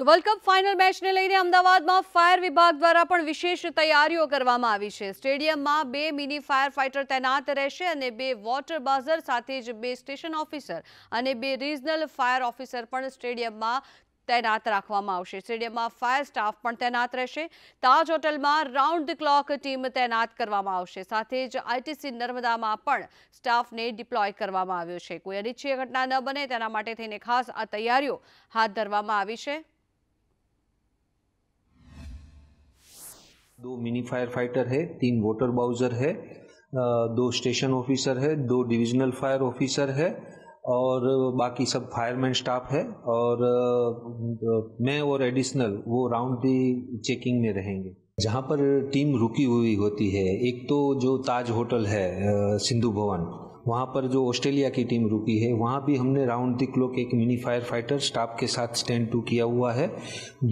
તો world cup final match ને લઈને અમદાવાદમાં ફાયર વિભાગ દ્વારા પણ વિશેષ તૈયારીઓ કરવામાં આવી છે. સ્ટેડિયમમાં બે મિની ફાયર ફાઇટર તૈનાત રહેશે અને બે વોટર બઝર સાથે જ બે સ્ટેશન ઓફિસર અને બે રિજIONAL ફાયર ઓફિસર પણ સ્ટેડિયમમાં તૈનાત રાખવામાં આવશે. સ્ટેડિયમમાં ફાયર સ્ટાફ પણ તૈનાત રહેશે. તાજ હોટેલમાં રાઉન્ડ ધ ક્લોક ટીમ તૈનાત કરવામાં આવશે. સાથે જ ITC નર્મદામાં પણ સ્ટાફને ડિપ્લોય કરવામાં આવ્યો છે. કોઈ અનિચ્છનીય ઘટના ન બને તેના માટે થઈને ખાસ આ તૈયારીઓ હાથ ધરવામાં આવી છે. दो मिनी फायर फाइटर है तीन वोटर बाउजर है दो स्टेशन ऑफिसर है दो डिविजनल फायर ऑफिसर है और बाकी सब फायरमैन स्टाफ है और मैं और एडिशनल वो राउंड दी चेकिंग में रहेंगे जहाँ पर टीम रुकी हुई होती है एक तो जो ताज होटल है सिंधु भवन वहाँ पर जो ऑस्ट्रेलिया की टीम रुकी है वहाँ भी हमने राउंड द क्लॉक एक मिनी फायर फाइटर स्टाफ के साथ स्टैंड टू किया हुआ है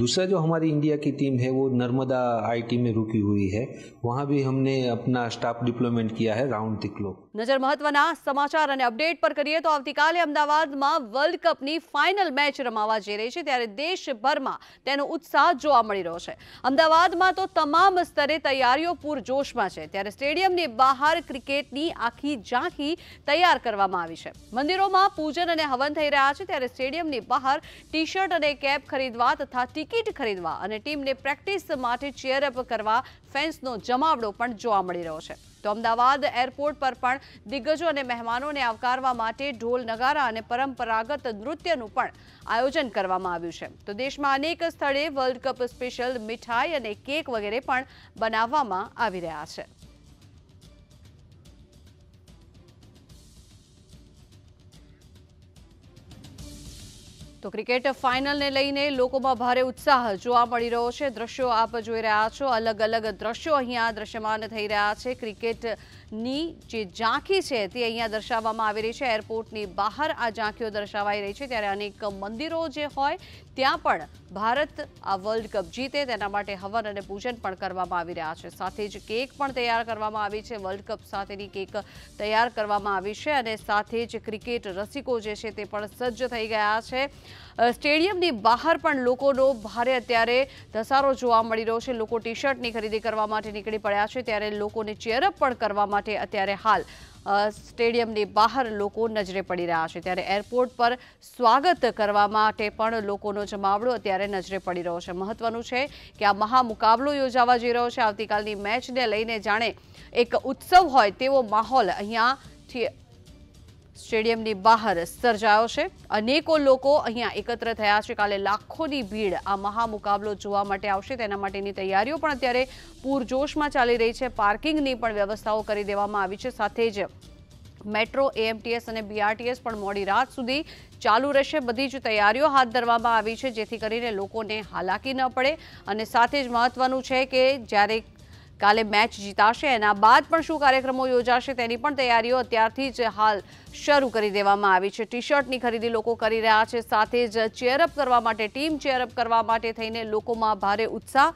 दूसरा जो हमारी इंडिया की टीम है वो नर्मदा आईटी में रुकी हुई है वहाँ भी हमने अपना स्टाफ डिप्लॉयमेंट किया है राउंड द क्लॉक નજર મહત્વના સમાચાર અને અપડેટ પર કરીએ તો આવતીકાલે અમદાવાદમાં વર્લ્ડ કપની ફાઇનલ મેચ રમાવા જઈ રહી છે ત્યારે દેશભરમાં તેનો ઉત્સાહ જોવા મળી રહ્યો છે અમદાવાદમાં તો તમામ સ્તરે તૈયારીઓ પૂર જોશમાં છે ત્યારે સ્ટેડિયમની બહાર ક્રિકેટની આખી જાહી તૈયાર કરવામાં આવી છે મંદિરોમાં પૂજન અને હવન થઈ રહ્યા છે ત્યારે સ્ટેડિયમની બહાર ટી-શર્ટ અને કેપ ખરીદવા તથા ટિકિટ ખરીદવા અને ટીમને પ્રેક્ટિસ માટે ચેઅપ કરવા ફેન્સનો જમાવડો પણ જોવા મળી રહ્યો છે તો અમદાવાદ એરપોર્ટ પર પણ દિગ્ગજો અને મહેમાનોને આવકારવા માટે ઢોલ નગારા અને પરંપરાગત નૃત્યનું પણ આયોજન કરવામાં આવ્યું છે તો દેશમાં અનેક સ્થળે વર્લ્ડ કપ સ્પેશિયલ મીઠાઈ અને કેક વગેરે પણ બનાવવામાં આવી રહ્યા છે तो क्रिकेट फाइनल ने लेने लोगों में भारी उत्साह જોવા મળી રહ્યો છે દ્રશ્યો આપ જોઈ રહ્યા છો અલગ અલગ દ્રશ્યો અહીંયા દર્શમાન થઈ રહ્યા છે ક્રિકેટ ની જે ઝાંખી છે તે અહીંયા દર્શાવવામાં આવી રહી છે એરપોર્ટ ની બહાર આ ઝાંખીઓ દર્શાવાઈ રહી છે ત્યારે अनेक મંદિરો જે હોય ત્યાં પણ ભારત આ વર્લ્ડ કપ જીતે તેના માટે हवन અને પૂજન પણ કરવામાં આવી રહ્યા છે સાથે જ કેક પણ તૈયાર કરવામાં આવી છે વર્લ્ડ કપ સાથેની કેક તૈયાર કરવામાં આવી છે અને સાથે જ ક્રિકેટ રસિકો જે છે તે પણ સજ્જ થઈ ગયા છે સ્ટેડિયમ ની બહાર પણ લોકોનો ભારે અત્યારે ધસારો જોવા મળી રહ્યો છે લોકો ટી-શર્ટ ની ખરીદી કરવા માટે નીકળી પડ્યા છે ત્યારે લોકો ને ચીયર અપ પણ કરવા માટે અત્યારે હાલ અ સ્ટેડિયમ ની બહાર લોકો નજરે પડી રહ્યા છે ત્યારે એરપોર્ટ પર સ્વાગત કરવા માટે પણ લોકોનો જમાવડો અત્યારે નજરે પડી રહ્યો છે મહત્વનું છે કે આ મહામુકાબલો યોજાવા જઈ રહ્યો છે આવતીકાલની મેચ ને લઈને જાણે એક ઉત્સવ હોય તેવો માહોલ અહીંયા છે સ્ટેડિયમ ની બહાર સર્જાયો છે अनेको લોકો અહીંયા એકત્ર થયા છે કાલે લાખો ની ભીડ આ મહા મુકાબલો જોવા માટે આવશે તેના માટેની તૈયારીઓ પણ અત્યારે પૂર જોશમાં ચાલી રહી છે parking ની પણ વ્યવસ્થાઓ કરી દેવામાં આવી છે સાથે જ મેટ્રો એએમટીએસ અને બીઆરટીએસ પણ મોડી રાત સુધી ચાલુ રહેશે બધી જ તૈયારીઓ હાથ ધરવામાં આવી છે જેથી કરીને લોકોને હાલાકી ન પડે અને સાથે જ મહત્વનું છે કે જ્યારે કાલે મેચ જીતાશે એના બાદ પણ શું કાર્યક્રમો યોજાશે તેની પણ તૈયારીઓ અત્યારથી જ હાલ શરૂ કરી દેવામાં આવી છે ટી-શર્ટની ખરીદી લોકો કરી રહ્યા છે સાથે જ ચીયર અપ કરવા માટે ટીમ ચીયર અપ કરવા માટે થઈને લોકોમાં ભારે ઉત્સાહ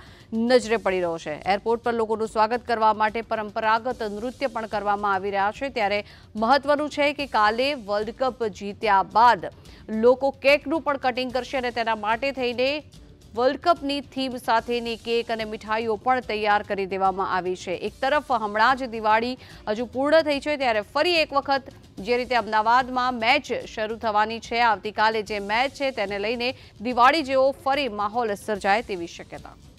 નજરે પડી રહ્યો છે એરપોર્ટ પર લોકોનું સ્વાગત કરવા માટે પરંપરાગત નૃત્ય પણ કરવામાં આવી રહ્યા છે ત્યારે મહત્વનું છે કે કાલે વર્લ્ડ કપ જીત્યા બાદ લોકો કેકનું પણ કટિંગ કરશે અને તેના માટે થઈને વર્લ્ડ કપની થીમ સાથેની કેક અને મીઠાઈઓ પણ તૈયાર કરી દેવામાં આવી છે એક તરફ હમણાં જ દિવાળી હજુ પૂર્ણ થઈ છે ત્યારે ફરી એક વખત જે રીતે અમદાવાદમાં મેચ શરૂ થવાની છે આવતીકાલે જે મેચ છે તેને લઈને દિવાળી જેવો ફરી માહોલ સર્જાય તેવી શક્યતા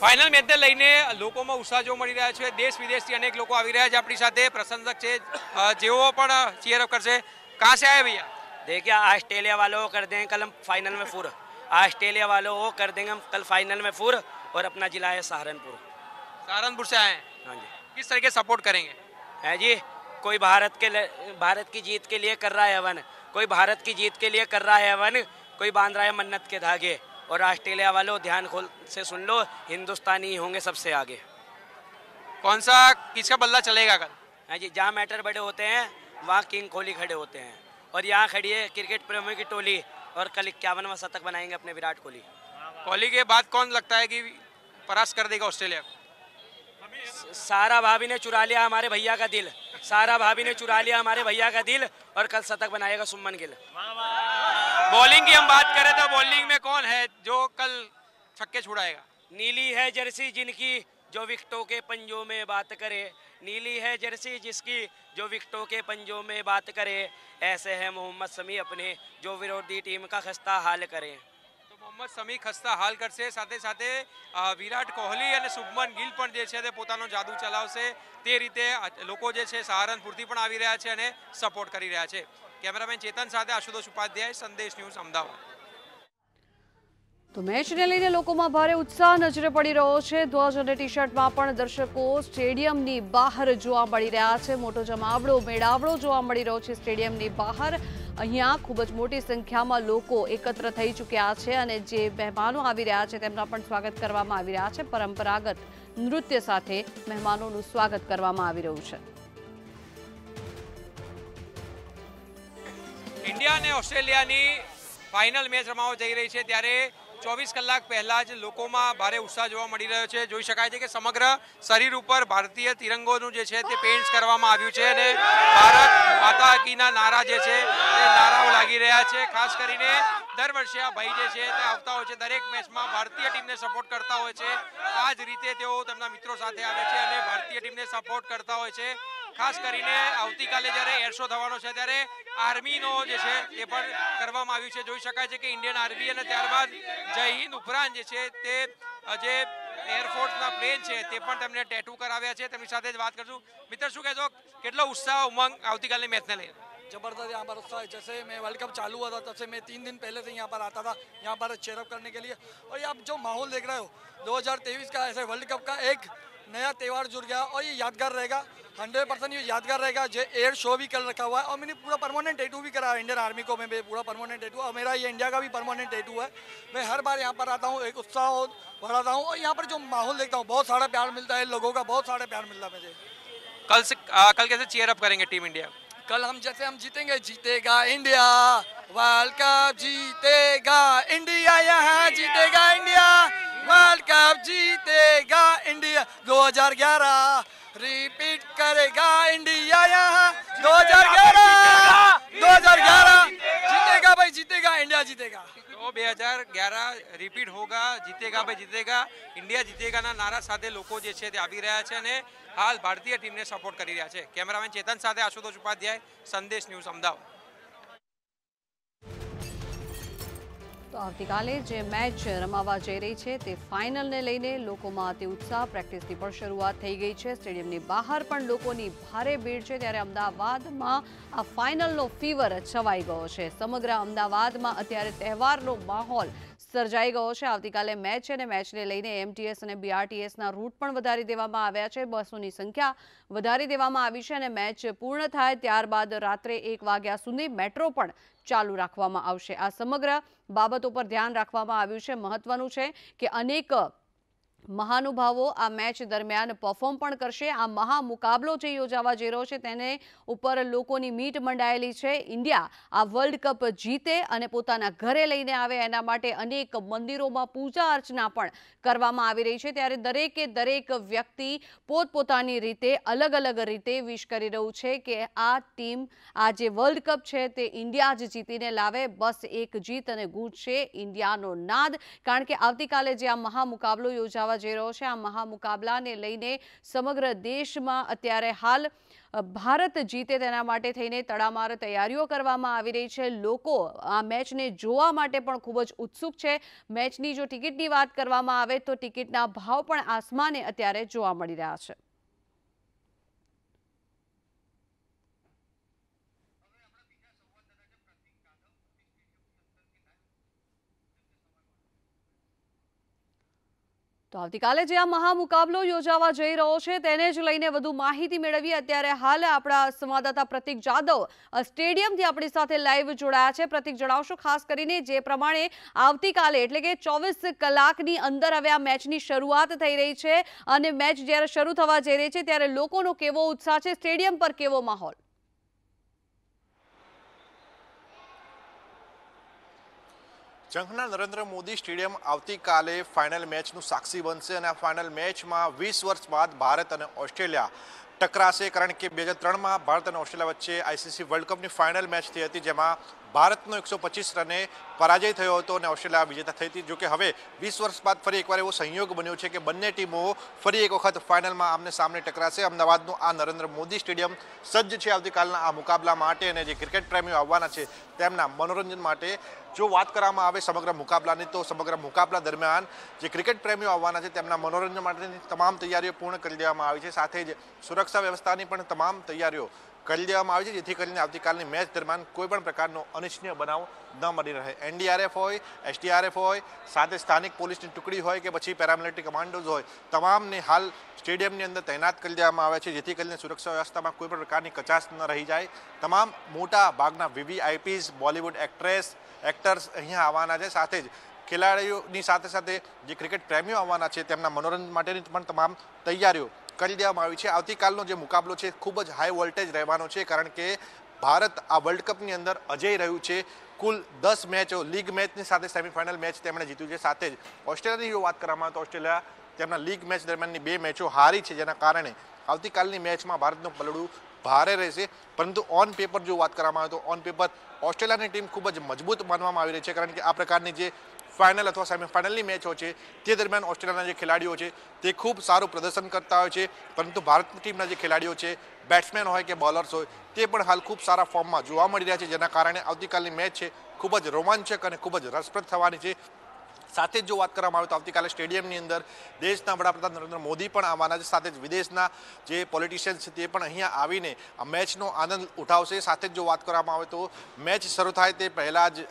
फाइनल मैच લઈને લોકોમાં ઉત્સાહ જોવા મળી રહ્યા છે દેશ વિદેશથી અનેક લોકો આવી રહ્યા है આપણી સાથે પ્રશંસક છે कहाँ से आए भैया देखिए ऑस्ट्रेलिया वालों को कर देंगे कल हम फाइनल में फूर ऑस्ट्रेलिया वालों को कर देंगे हम कल फाइनल में फूर और अपना जिला है सहारनपुर सहारनपुर से आए हैं हाँ जी किस तरह के सपोर्ट करेंगे है जी कोई भारत के भारत की जीत के लिए कर रहा है हवन कोई भारत की जीत के लिए कर रहा है हवन कोई बांध रहा है मन्नत के धागे और ऑस्ट्रेलिया वालों ध्यान खोल से सुन लो हिंदुस्तानी होंगे सबसे आगे कौन सा किसका बल्ला चलेगा कल हाँ जी जहाँ मैटर बड़े होते हैं वहाँ किंग कोहली खड़े होते हैं और यहाँ खड़ी है क्रिकेट प्रेमियों की टोली और कल इक्यावनवा शतक बनाएंगे अपने विराट कोहली कोहली के बाद कौन लगता है कि परास कर देगा ऑस्ट्रेलिया सारा भाभी ने चुरा लिया हमारे भैया का दिल सारा भाभी ने चुरा लिया हमारे भैया का दिल और कल शतक बनाएगा सुमन गिल बॉलिंग की हम बात करें तो बॉलिंग में कल छक्के छुड़ाएगा नीली है जर्सी जिनकी जो विकटों के पंजों में बात करे नीली है जर्सी जिसकी जो विकटों के पंजों में बात करे ऐसे है मोहम्मद समी अपने जो विरोधी टीम का खस्ता हाल करें तो मोहम्मद समी खस्ता हाल करते साथ साथ विराट कोहली और शुभमन गिल जादू चलावते रीते लोग सहारनपुर सपोर्ट कर रहा है कैमरामैन चेतन साथ आशुतोष उपाध्याय संदेश न्यूज अमदावाद તો મેચને લઈને લોકોમાં ભારે ઉત્સાહ નજરે પડી રહ્યો છે ધ્વજ અને ટી શર્ટમાં પણ દર્શકો સ્ટેડિયમની બહાર જોવા મળી રહ્યા છે મોટો જમાવડો મેળાવડો જોવા મળી રહ્યો છે સ્ટેડિયમની બહાર અહીંયા ખૂબ જ મોટી સંખ્યામાં લોકો એકત્ર થઈ ચૂક્યા છે અને જે મહેમાનો આવી રહ્યા છે તેમના પણ સ્વાગત કરવામાં આવી રહ્યા છે પરંપરાગત નૃત્ય સાથે મહેમાનોનું સ્વાગત કરવામાં આવી રહ્યું છે ઇન્ડિયા અને ઓસ્ટ્રેલિયાની ફાઇનલ મેચ રમાવા જઈ રહી છે ત્યારે ચોવીસ કલાક પહેલાં જ લોકોમાં ભારે ઉત્સાહ જોવા મળી રહ્યો છે જોઈ શકાય છે કે સમગ્ર શરીર ઉપર ભારતીય તિરંગોનું જે છે તે પેઇન્ટ કરવામાં આવ્યું છે અને ભારત માતા કીના નારા જે છે તે નારાઓ લાગી રહ્યા છે ખાસ કરીને દર વર્ષે આ ભાઈ જે છે તે આવતા હોય છે દરેક મેચમાં ભારતીય ટીમને સપોર્ટ કરતા હોય છે આ જ રીતે તેઓ તેમના મિત્રો સાથે આવે છે અને ભારતીય ટીમને સપોર્ટ કરતા હોય છે खास करीने अवती काले जरे एयर शो थवनो छे थारे आर्मी नो जे छे एपर करवामा आवियो छे જોઈ શકાય છે કે ઇન્ડિયન આર્મી અને ત્યાર બાદ જયહીન ઉપરાન જે છે તે જે એરફોર્સ ના ફ્લાઇટ છે તે પણ તેમણે ટેટૂ કરાવ્યા છે તમારી સાથે જ વાત કરજો મિત્ર શું કહેજો કેટલો ઉત્સાહ ઉમંગ अवती काले મેચ ને લઈને જબરદસ્ત અમારો ઉત્સાહ છે જસે મે વર્લ્ડ કપ ચાલુ ہوا તો તસે મે 3 ਦਿન પહેલાથી यहां पर आता था यहां पर ચેરપ karne ke liye ઓય આપ જો માહોલ દેખ રહે હો 2023 કા એસે વર્લ્ડ કપ કા એક नया त्यौहार जुड़ गया और ये यादगार रहेगा हंड्रेड परसेंट ये यादगार रहेगा जो एयर शो भी कल रखा हुआ है और मैंने पूरा परमानेंट टैटू भी करा है इंडियन आर्मी को मैं पूरा परमानेंट टैटू और मेरा ये इंडिया का भी परमानेंट टैटू है मैं हर बार यहाँ पर आता हूँ एक उत्साह बढ़ाता हूँ और यहाँ पर जो माहौल देखता हूँ बहुत सारा प्यार मिलता है लोगों का बहुत सारा प्यार मिलता है मुझे कल से कल कैसे चेयर करेंगे टीम इंडिया कल हम जैसे हम जीतेंगे जीतेगा इंडिया वर्ल्ड कप जीतेगा इंडिया यहाँ जीतेगा इंडिया वर्ल्ड कप जीतेगा इंडिया 2011 रिपीट करेगा इंडिया यहाँ 2011 2011 जीतेगा भाई जीतेगा इंडिया जीतेगा तो 2011 રિપીટ હોગા જીતેગા ભાઈ જીતેગા ઇન્ડિયા જીતેગાના નારા સાથે લોકો જે છે તે આવી રહ્યા છે અને હાલ ભારતીય ટીમને સપોર્ટ કરી રહ્યા છે કેમેરામેન ચેતન સાથે આશુતોષ ઉપાધ્યાય સંદેશ ન્યૂઝ અમદાવાદ તો આવતીકાલે જે મેચ રમાવા જઈ રહી છે તે ફાઇનલને લઈને લોકોમાં અતિ ઉત્સાહ પ્રેક્ટિસની પણ શરૂઆત થઈ ગઈ છે સ્ટેડિયમની બહાર પણ લોકોની ભારે ભીડ છે ત્યારે અમદાવાદમાં આ ફાઇનલનો ફીવર છવાઈ ગયો છે સમગ્ર અમદાવાદમાં અત્યારે તહેવારનો માહોલ સર્જાઈ ગયો છે આવતીકાલે મેચ છે અને મેચને લઈને એમટીએસ અને બીઆરટીએસના રૂટ પણ વધારી દેવામાં આવ્યા છે બસોની સંખ્યા વધારી દેવામાં આવી છે અને મેચ પૂર્ણ થાય ત્યારબાદ રાત્રે એક વાગ્યા સુધી મેટ્રો પણ ચાલુ રાખવામાં આવશે આ સમગ્ર બાબતો પર ધ્યાન રાખવામાં આવ્યું છે મહત્વનું છે કે અનેક મહાનુભાવો આ મેચ દરમિયાન પરફોર્મ પણ કરશે આ મહામુકાબલો જે યોજાવા જઈ રહ્યો છે તેના ઉપર લોકોની મીટ મંડાયેલી છે ઇન્ડિયા આ વર્લ્ડ કપ જીતે અને પોતાના ઘરે લઈને આવે એના માટે અનેક મંદિરોમાં પૂજા આર્ચના પણ કરવામાં આવી રહી છે ત્યારે દરેક દરેક વ્યક્તિ પોતપોતાની રીતે અલગ અલગ રીતે વિશ કરી રહ્યો છે કે આ ટીમ આ જે વર્લ્ડ કપ છે તે ઇન્ડિયા જ જીતીને લાવે બસ એક જીત અને ગૂઢ છે ઇન્ડિયાનો નાદ કારણ કે આવતીકાલે જે આ મહામુકાબલો યોજાવા યોજાવા જઈ રહ્યો છે આ મહામુકાબલાને લઈને સમગ્ર દેશમાં અત્યારે હાલ ભારત જીતે તેના માટે થઈને તડામાર તૈયારીઓ કરવામાં આવી રહી છે લોકો આ મેચને જોવા માટે પણ ખૂબ જ ઉત્સુક છે મેચની જો ટિકિટની વાત કરવામાં આવે તો ટિકિટના ભાવ પણ આસમાને અત્યારે જોવા મળી રહ્યા છે તો આવતીકાલે જે આ મહામુકાબલો યોજાવા જઈ રહ્યો છે તેને જ લઈને વધુ માહિતી મેળવી અત્યારે હાલ આપણા સંવાદદાતા પ્રતિક જાદવ સ્ટેડિયમથી આપણી સાથે લાઈવ જોડાયા છે પ્રતિક જણાવશો ખાસ કરીને જે પ્રમાણે આવતીકાલે એટલે કે ચોવીસ કલાકની અંદર હવે આ મેચની શરૂઆત થઈ રહી છે અને મેચ જ્યારે શરૂ થવા જઈ રહી છે ત્યારે લોકોનો કેવો ઉત્સાહ છે સ્ટેડિયમ પર કેવો માહોલ જંગના નરેન્દ્ર મોદી સ્ટેડિયમ આવતીકાલે ફાઇનલ મેચનું સાક્ષી બનશે અને આ ફાઇનલ મેચમાં વીસ વર્ષ બાદ ભારત અને ઓસ્ટ્રેલિયા ટકરાશે કારણ કે બે હજાર ત્રણમાં ભારત અને ઓસ્ટ્રેલિયા વચ્ચે આઈસીસી વર્લ્ડ કપની ફાઇનલ મેચ થઈ હતી જેમાં ભારતનો 125 રને પરાજય થયો હતો અને ઓસ્ટ્રેલિયા વિજેતા થઈ હતી જે કે હવે 20 વર્ષ બાદ ફરી એકવાર એવો સંયોગ બન્યો છે કે બંને ટીમો ફરી એક વખત ફાઈનલમાં આમને સામે ટકરાશે અમદાવાદનું આ નરેન્દ્ર મોદી સ્ટેડિયમ સજ્જ છે આવતીકાલના આ મુકાબલા માટે અને જે ક્રિકેટ પ્રેમીઓ આવવાના છે તેમના મનોરંજન માટે જો વાત કરવામાં આવે સમગ્ર મુકાબલાની તો સમગ્ર મુકાબલા દરમિયાન જે ક્રિકેટ પ્રેમીઓ આવવાના છે તેમના મનોરંજન માટેની તમામ તૈયારીઓ પૂર્ણ કરી દેવામાં આવી છે સાથે જ સુરક્ષા વ્યવસ્થાની પણ તમામ તૈયારીઓ કલ્યામાં આવે છે જેથી કરીને આવતીકાલની મેચ દરમિયાન કોઈ પણ પ્રકારનો અનિશ્ચય બનાવ ન મળી રહે NDRF હોય STRF હોય સાતે સ્થાનિક પોલીસની ટુકડી હોય કે પછી પેરામિલિટરી કમાન્ડોઝ હોય તમામ ને હાલ સ્ટેડિયમની અંદર તૈનાત કલ્યામાં આવે છે જેથી કરીને સુરક્ષા વ્યવસ્થામાં કોઈ પણ પ્રકારની કચાસ ન રહી જાય તમામ મોટા બાગના વીઆઈપીસ બોલિવૂડ એક્ટ્રેસ એક્ટર્સ અહીંયા આવવાના છે સાથે જ ખેલાડીઓની સાથે સાથે જે ક્રિકેટ પ્રેમીઓ આવવાના છે તેમનો મનોરંજન માટે પણ તમામ તૈયારીઓ કાર્યમાં આવી છે આવતીકાલનો જે મુકાબલો છે ખૂબ જ હાઈ વોલ્ટેજ રહેવાનો છે કારણ કે ભારત આ વર્લ્ડ કપની અંદર અજેય રહ્યું છે કુલ 10 મેચો લીગ મેચની સાથે સેમિફાઇનલ મેચ તેમણે જીતી છે સાથે જ ઓસ્ટ્રેલિયાની જો વાત કરવામાં આવે તો ઓસ્ટ્રેલિયા તેમણે લીગ મેચ દરમિયાનની બે મેચો હારી છે જેના કારણે આવતીકાલની મેચમાં ભારતનો પલડુ ભારે રહેશે પરંતુ ઓન પેપર જો વાત કરવામાં આવે તો ઓન પેપર ઓસ્ટ્રેલિયાની ટીમ ખૂબ જ મજબૂત બનવામાં આવી રહી છે કારણ કે આ પ્રકારની જે ફાઇનલ અથવા સેમિફાઇનલની મેચો છે તે દરમિયાન ઓસ્ટ્રેલિયાના જે ખેલાડીઓ છે તે ખૂબ સારું પ્રદર્શન કરતા હોય છે પરંતુ ભારતની ટીમના જે ખેલાડીઓ છે બેટ્સમેન હોય કે બોલર્સ હોય તે પણ હાલ ખૂબ સારા ફોર્મમાં જોવા મળી રહ્યા છે જેના કારણે આવતીકાલની મેચ છે ખૂબ જ રોમાંચક અને ખૂબ જ રસપ્રદ થવાની છે સાથે જ જો વાત કરવામાં આવે તો આવતીકાલે સ્ટેડિયમ ની અંદર દેશના વડાપ્રધાન નરેન્દ્ર મોદી પણ આવવાના છે સાથે જ વિદેશના જે પોલિટિશિયન્સ છે તે પણ અહીંયા આવીને આ મેચનો આનંદ ઉઠાવશે સાથે જ જો વાત કરવામાં આવે તો મેચ શરૂ થાય તે પહેલા જ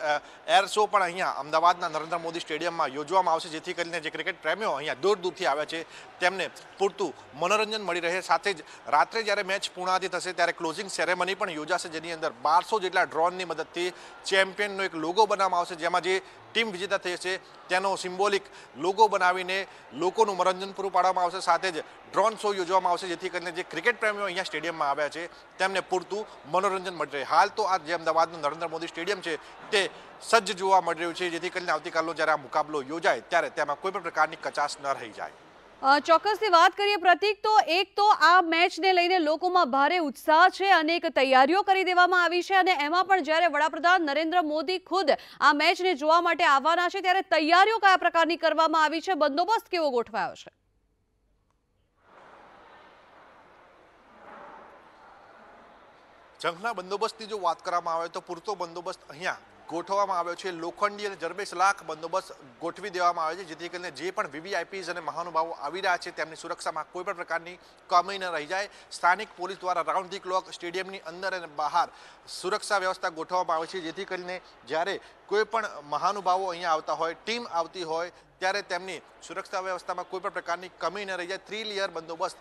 એર શો પણ અહીંયા અમદાવાદના નરેન્દ્ર મોદી સ્ટેડિયમમાં યોજવામાં આવશે જેથી કરીને જે ક્રિકેટ પ્રેમીઓ અહીંયા દૂર દૂરથી આવ્યા છે તેમને પૂરતું મનોરંજન મળી રહે સાથે જ રાત્રે જ્યારે મેચ પૂર્ણ થઈ થશે ત્યારે ક્લોઝિંગ સેરેમની પણ યોજાશે જેની અંદર 1200 જેટલા ડ્રોન ની મદદથી ચેમ્પિયનનો એક લોગો બનાવવામાં આવશે જેમાં જે ટીમ વિજેતા થઈ છે તેનો સિમ્બોલિક લોગો બનાવીને લોકોનું મનોરંજન પૂરું પાડવામાં આવશે સાથે જ ડ્રોન શો યોજવામાં આવશે જેથી કરીને જે ક્રિકેટ પ્રેમીઓ અહીંયા સ્ટેડિયમમાં આવ્યા છે તેમને પૂરતું મનોરંજન મળી રહે હાલ તો આ જે અમદાવાદનું નરેન્દ્ર મોદી સ્ટેડિયમ છે તે સજ્જ જોવા મળી રહ્યું છે જેથી કરીને આવતીકાલનો જ્યારે આ મુકાબલો યોજાય ત્યારે તેમાં કોઈ પણ પ્રકારની કચાશ ન રહી જાય ચોક્કસથી વાત કરીએ પ્રતિક તો એક તો આ મેચને લઈને લોકોમાં ભારે ઉત્સાહ છે અને એક તૈયારીઓ કરી દેવામાં આવી છે અને એમાં પણ જ્યારે વડાપ્રધાન નરેન્દ્ર મોદી ખુદ આ મેચને જોવા માટે આવવાના છે ત્યારે તૈયારીઓ કયા પ્રકારની કરવામાં આવી છે બંદોબસ્ત કેવો ગોઠવાયો છે જંગના બંદોબસ્તની જો વાત કરવામાં આવે તો પૂરતો બંદોબસ્ત અહીંયા ગોઠવવામાં આવ્યો છે લોખંડી અને જરબેશ લાખ બંદોબસ્ત ગોઠવી દેવામાં આવ્યો છે જેથી કરીને જે પણ વીવીઆઈપીસ અને મહાનુભાવો આવી રહ્યા છે તેમની સુરક્ષામાં કોઈ પણ પ્રકારની કમી ન રહી જાય સ્થાનિક પોલીસ દ્વારા રાઉન્ડ ધી ક્લોક સ્ટેડિયમની અંદર અને બહાર સુરક્ષા વ્યવસ્થા ગોઠવવામાં આવે છે જેથી કરીને જ્યારે કોઈ પણ મહાનુભાવો અહીંયા આવતા હોય ટીમ આવતી હોય ત્યારે તેમની સુરક્ષા વ્યવસ્થામાં કોઈ પણ પ્રકારની કમી ન રહી જાય થ્રી લેયર બંદોબસ્ત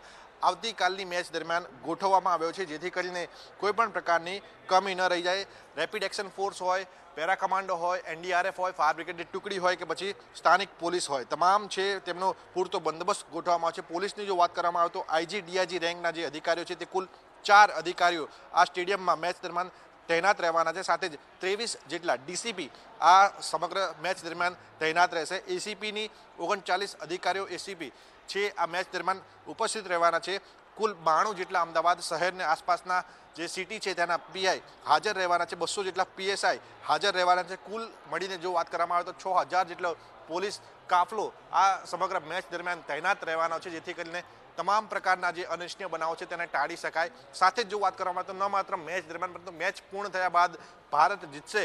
આવતીકાલની મેચ દરમિયાન ગોઠવવામાં આવ્યો છે જેથી કરીને કોઈપણ પ્રકારની કમી ન રહી જાય રેપિડ એક્શન ફોર્સ હોય પેરા કમાન્ડો હોય એનડીઆરએફ હોય ફાયર બ્રિગેડની ટુકડી હોય કે પછી સ્થાનિક પોલીસ હોય તમામ છે તેમનો પૂરતો બંદોબસ્ત ગોઠવવામાં આવે છે પોલીસની જો વાત કરવામાં આવે તો આઈજી ડીઆઈજી રેન્કના જે અધિકારીઓ છે તે કુલ ચાર અધિકારીઓ આ સ્ટેડિયમમાં મેચ દરમિયાન તૈનાત રહેવાના છે સાથે જ ત્રેવીસ જેટલા ડીસીપી આ સમગ્ર મેચ દરમિયાન તૈનાત રહેશે એસીપીની ઓગણચાલીસ અધિકારીઓ એસીપી છે આ મેચ દરમિયાન ઉપસ્થિત રહેવાના છે કુલ બાણું જેટલા અમદાવાદ શહેરને આસપાસના જે સિટી છે તેના પીઆઈ હાજર રહેવાના છે બસો જેટલા પીએસઆઈ હાજર રહેવાના છે કુલ મળીને જો વાત કરવામાં આવે તો છ હજાર જેટલો પોલીસ કાફલો આ સમગ્ર મેચ દરમિયાન તૈનાત રહેવાનો છે જેથી કરીને તમામ પ્રકારના જે અનિચ્છનીય બનાવો છે તેને ટાળી શકાય સાથે જ જો વાત કરવામાં આવે તો ન માત્ર મેચ દરમિયાન પરંતુ મેચ પૂર્ણ થયા બાદ ભારત જીતશે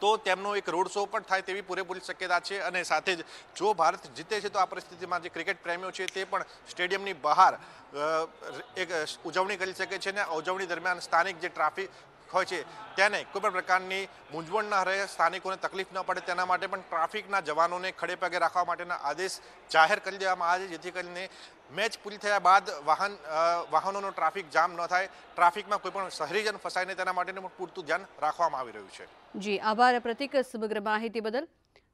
તો તેમનો એક રોડ શો પણ થાય તેવી પૂરેપૂરી શક્યતા છે અને સાથે જ જો ભારત જીતે છે તો આ પરિસ્થિતિમાં જે ક્રિકેટ પ્રેમીઓ છે તે પણ સ્ટેડિયમની બહાર એક ઉજવણી કરી શકે છે અને ઉજવણી દરમિયાન સ્થાનિક જે ટ્રાફિક હોય છે તેને કોઈપણ પ્રકારની મૂંઝવણ ના રહે સ્થાનિકોને તકલીફ ન પડે તેના માટે પણ ટ્રાફિકના જવાનોને ખડે પગે રાખવા માટેના આદેશ જાહેર કરી દેવામાં આવે છે જેથી કરીને મેચ પૂરી થયા બાદ વાહન વાહનોનો ટ્રાફિક જામ ન થાય ટ્રાફિકમાં કોઈપણ શહેરીજન ફસાય નહીં તેના માટેનું પૂરતું ધ્યાન રાખવામાં આવી રહ્યું છે જી આભાર પ્રતિક સમગ્ર માહિતી બદલ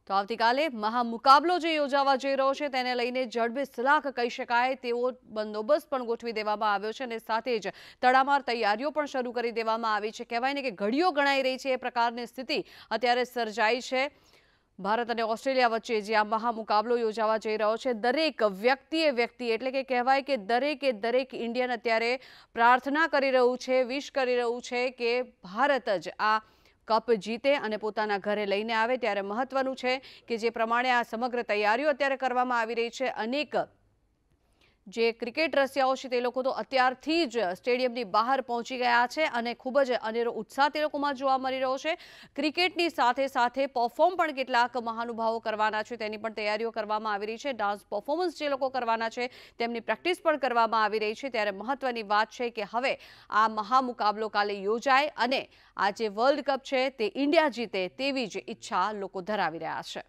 તો આવતીકાલે મહામુકાબલો જે યોજાવા જઈ રહ્યો છે તેને લઈને જડબે સલાક કહી શકાય તેવો બંદોબસ્ત પણ ગોઠવી દેવામાં આવ્યો છે અને સાથે જ તડામાર તૈયારીઓ પણ શરૂ કરી દેવામાં આવી છે કહેવાય ને કે ઘડીઓ ગણાઈ રહી છે એ પ્રકારની સ્થિતિ અત્યારે સર્જાઈ છે ભારત અને ઓસ્ટ્રેલિયા વચ્ચે જે આ મહામુકાબલો યોજાવા જઈ રહ્યો છે દરેક વ્યક્તિએ વ્યક્તિ એટલે કે કહેવાય કે દરેકે દરેક ઇન્ડિયન અત્યારે પ્રાર્થના કરી રહ્યું છે વિશ કરી રહ્યું છે કે ભારત જ આ કપ જીતે અને પોતાના ઘરે લઈને આવે ત્યારે મહત્વનું છે કે જે પ્રમાણે આ સમગ્ર તૈયારીઓ અત્યારે કરવામાં આવી રહી છે અનેક જે ક્રિકેટ રસીયાઓ છે તે લોકો તો અત્યાર થી જ સ્ટેડિયમ ની બહાર પહોંચી ગયા છે અને ખૂબ જ અનેરો ઉત્સાહ તેઓ કોમાં જોવા મળી રહ્યો છે ક્રિકેટ ની સાથે સાથે પરફોર્મ પણ કેટલાક મહાનુભાવો કરવાના છે તેની પણ તૈયારીઓ કરવામાં આવી રહી છે આજ પરફોર્મન્સ જે લોકો કરવાના છે તેમની પ્રેક્ટિસ પણ કરવામાં આવી રહી છે ત્યારે મહત્વની વાત છે કે હવે આ મહામુકાબલો કાલે યોજાય અને આ જે વર્લ્ડ કપ છે તે ઇન્ડિયા જીતે તેવી જ ઈચ્છા લોકો ધરાવી રહ્યા છે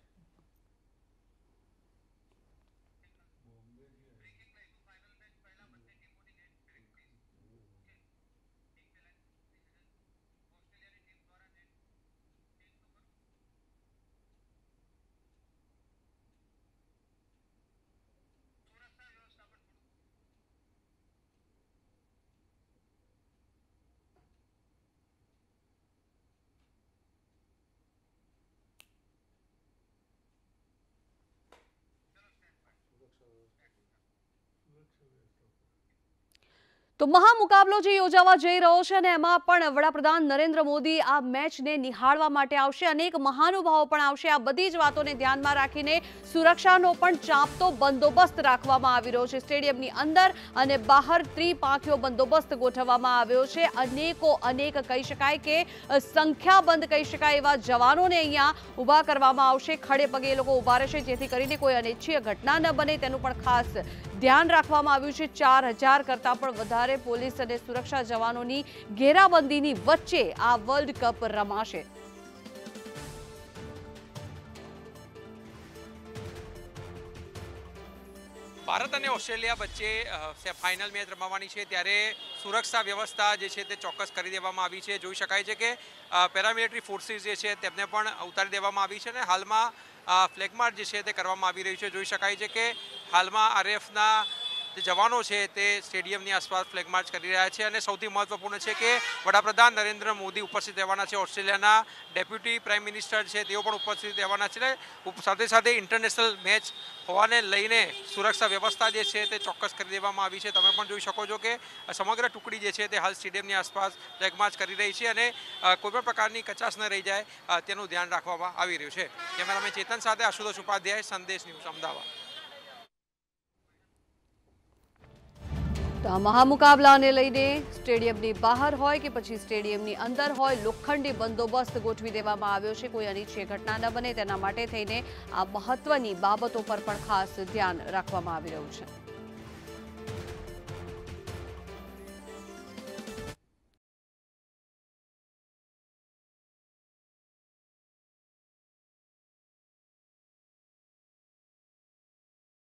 તો મહા મુકાબલો જે યોજાવા જઈ રહ્યો છે અને એમાં પણ વડાપ્રધાન નરેન્દ્ર મોદી આ મેચને નિહાળવા માટે આવશે અનેક મહાનુભાવો પણ આવશે આ બધી જ વાતોને ધ્યાનમાં રાખીને સુરક્ષાનો પણ ચાંપતો બંદોબસ્ત રાખવામાં આવી રહ્યો છે સ્ટેડિયમની અંદર અને બહાર ત્રિપાંખીયો બંદોબસ્ત ગોઠવવામાં આવ્યો છે અનેકો અનેક કહી શકાય કે સંખ્યાબંધ કહી શકાય એવા જવાનોને અહીંયા ઊભા કરવામાં આવશે ખડે પગે એ લોકો ઊભા રહેશે જેથી કરીને કોઈ અનિચ્છીય ઘટના ન બને તેનું પણ ખાસ ધ્યાન રાખવામાં આવ્યું છે ચાર હજાર કરતાં પણ વધારે પોલીસ અને સુરક્ષા જવાનોની ઘેરાબંધીની વચ્ચે આ વર્લ્ડ કપ રમાશે ભારત અને ઓસ્ટ્રેલિયા વચ્ચે ફાઇનલ મેચ રમાવાની છે ત્યારે સુરક્ષા વ્યવસ્થા જે છે તે ચોક્કસ કરી દેવામાં આવી છે જોઈ શકાય છે કે પેરામિલિટરી ફોર્સીસ જે છે તેમને પણ ઉતારી દેવામાં આવી છે અને હાલમાં ફ્લેગમાર્ચ જે છે તે કરવામાં આવી રહ્યું છે જોઈ શકાય છે કે હાલમાં આરએફના જે જવાનો છે તે સ્ટેડિયમની આસપાસ ફ્લેગ માર્ચ કરી રહ્યા છે અને સૌથી મહત્વપૂર્ણ છે કે વડાપ્રધાન નરેન્દ્ર મોદી ઉપસ્થિત રહેવાના છે ઓસ્ટ્રેલિયાના ડેપ્યુટી પ્રાઇમ મિનિસ્ટર છે તેઓ પણ ઉપસ્થિત રહેવાના છે સાથે સાથે ઇન્ટરનેશનલ મેચ હોવાને લઈને સુરક્ષા વ્યવસ્થા જે છે તે ચોક્કસ કરી દેવામાં આવી છે તમે પણ જોઈ શકો છો કે સમગ્ર ટુકડી જે છે તે હાલ સ્ટેડિયમની આસપાસ ફ્લેગ માર્ચ કરી રહી છે અને કોઈપણ પ્રકારની કચાસ ન રહી જાય તેનું ધ્યાન રાખવામાં આવી રહ્યું છે કેમેરામેન ચેતન સાથે આશુતોષ ઉપાધ્યાય સંદેશ ન્યૂઝ અમદાવાદ મહામુકાબલાને લઈને સ્ટેડિયમની બહાર હોય કે પછી સ્ટેડિયમની અંદર હોય લોખંડી બંદોબસ્ત ગોઠવી દેવામાં આવ્યો છે કોઈ અનિચ્છીય ઘટના ન બને તેના માટે થઈને આ મહત્વની બાબતો પર પણ ખાસ ધ્યાન રાખવામાં આવી રહ્યું છે